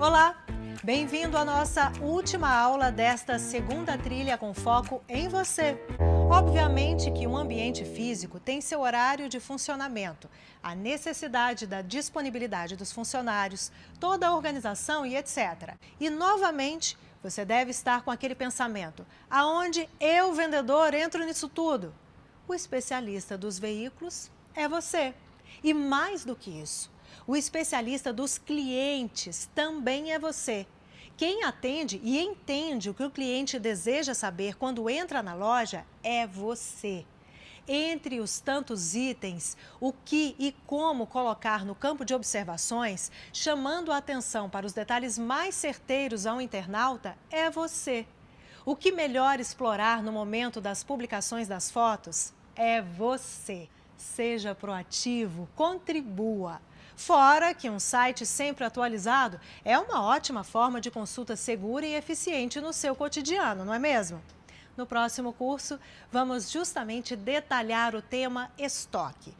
Olá! Bem-vindo à nossa última aula desta segunda trilha com foco em você. Obviamente que um ambiente físico tem seu horário de funcionamento, a necessidade da disponibilidade dos funcionários, toda a organização e etc. E novamente, você deve estar com aquele pensamento: aonde eu, vendedor, entro nisso tudo? O especialista dos veículos é você. E mais do que isso, o especialista dos clientes também é você. Quem atende e entende o que o cliente deseja saber quando entra na loja é você. Entre os tantos itens, o que e como colocar no campo de observações, chamando a atenção para os detalhes mais certeiros ao internauta, é você. O que melhor explorar no momento das publicações das fotos é você seja proativo, contribua. Fora que um site sempre atualizado é uma ótima forma de consulta segura e eficiente no seu cotidiano, não é mesmo? No próximo curso, vamos justamente detalhar o tema estoque.